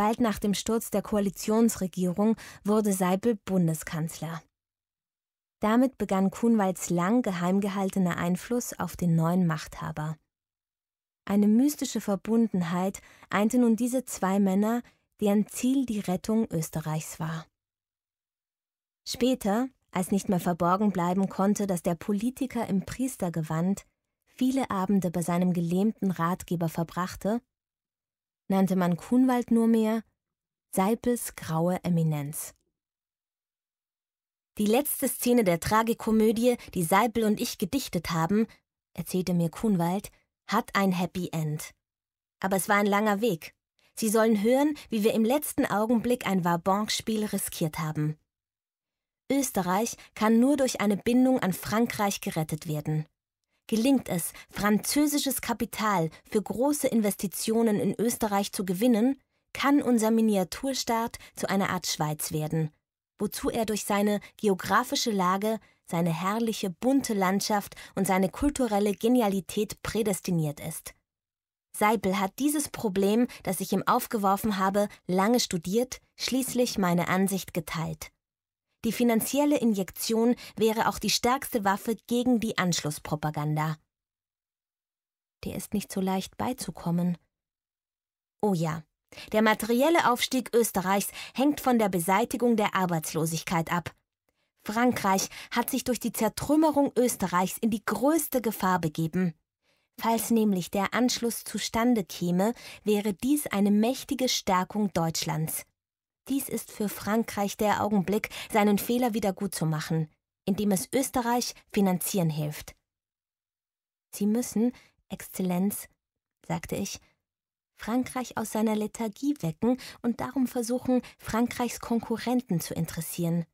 Bald nach dem Sturz der Koalitionsregierung wurde Seipel Bundeskanzler. Damit begann Kuhnwalds lang geheim gehaltener Einfluss auf den neuen Machthaber. Eine mystische Verbundenheit einte nun diese zwei Männer, deren Ziel die Rettung Österreichs war. Später, als nicht mehr verborgen bleiben konnte, dass der Politiker im Priestergewand viele Abende bei seinem gelähmten Ratgeber verbrachte, nannte man Kuhnwald nur mehr Seipels graue Eminenz. Die letzte Szene der Tragikomödie, die Seipel und ich gedichtet haben, erzählte mir Kuhnwald, hat ein Happy End. Aber es war ein langer Weg. Sie sollen hören, wie wir im letzten Augenblick ein Vabon-Spiel riskiert haben. Österreich kann nur durch eine Bindung an Frankreich gerettet werden gelingt es, französisches Kapital für große Investitionen in Österreich zu gewinnen, kann unser Miniaturstaat zu einer Art Schweiz werden, wozu er durch seine geografische Lage, seine herrliche bunte Landschaft und seine kulturelle Genialität prädestiniert ist. Seipel hat dieses Problem, das ich ihm aufgeworfen habe, lange studiert, schließlich meine Ansicht geteilt. Die finanzielle Injektion wäre auch die stärkste Waffe gegen die Anschlusspropaganda. Der ist nicht so leicht beizukommen. Oh ja, der materielle Aufstieg Österreichs hängt von der Beseitigung der Arbeitslosigkeit ab. Frankreich hat sich durch die Zertrümmerung Österreichs in die größte Gefahr begeben. Falls nämlich der Anschluss zustande käme, wäre dies eine mächtige Stärkung Deutschlands. Dies ist für Frankreich der Augenblick, seinen Fehler wiedergutzumachen, indem es Österreich finanzieren hilft. Sie müssen, Exzellenz, sagte ich, Frankreich aus seiner Lethargie wecken und darum versuchen, Frankreichs Konkurrenten zu interessieren.